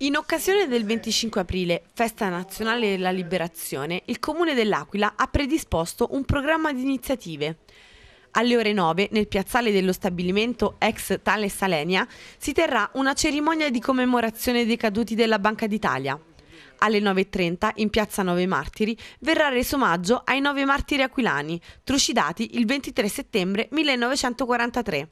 In occasione del 25 aprile, festa nazionale della liberazione, il Comune dell'Aquila ha predisposto un programma di iniziative. Alle ore 9, nel piazzale dello stabilimento ex Tale Salenia, si terrà una cerimonia di commemorazione dei caduti della Banca d'Italia. Alle 9.30, in piazza 9 Martiri, verrà reso omaggio ai 9 martiri aquilani, trucidati il 23 settembre 1943.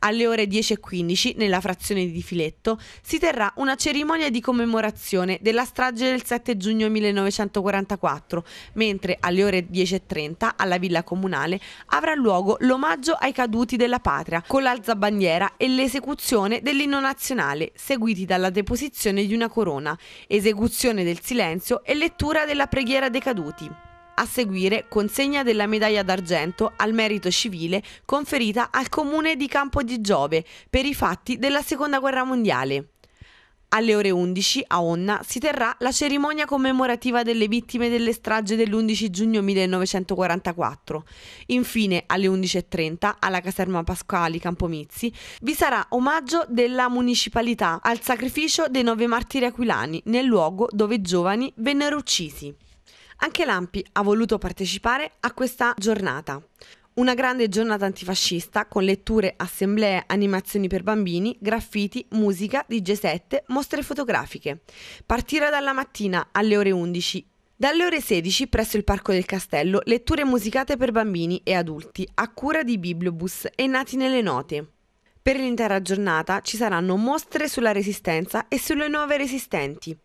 Alle ore 10.15, nella frazione di Filetto, si terrà una cerimonia di commemorazione della strage del 7 giugno 1944, mentre alle ore 10.30, alla Villa Comunale, avrà luogo l'omaggio ai caduti della patria, con l'alzabandiera e l'esecuzione dell'inno nazionale, seguiti dalla deposizione di una corona, esecuzione del silenzio e lettura della preghiera dei caduti. A seguire consegna della medaglia d'argento al merito civile conferita al comune di Campo di Giove per i fatti della seconda guerra mondiale. Alle ore 11 a Onna si terrà la cerimonia commemorativa delle vittime delle strage dell'11 giugno 1944. Infine, alle 11.30, alla caserma Pasquali Campomizzi, vi sarà omaggio della municipalità al sacrificio dei nove martiri aquilani nel luogo dove i giovani vennero uccisi. Anche l'AMPI ha voluto partecipare a questa giornata. Una grande giornata antifascista con letture, assemblee, animazioni per bambini, graffiti, musica, DJ7, mostre fotografiche. Partirà dalla mattina alle ore 11 dalle ore 16 presso il Parco del Castello letture musicate per bambini e adulti a cura di Bibliobus e Nati nelle Note. Per l'intera giornata ci saranno mostre sulla resistenza e sulle nuove resistenti.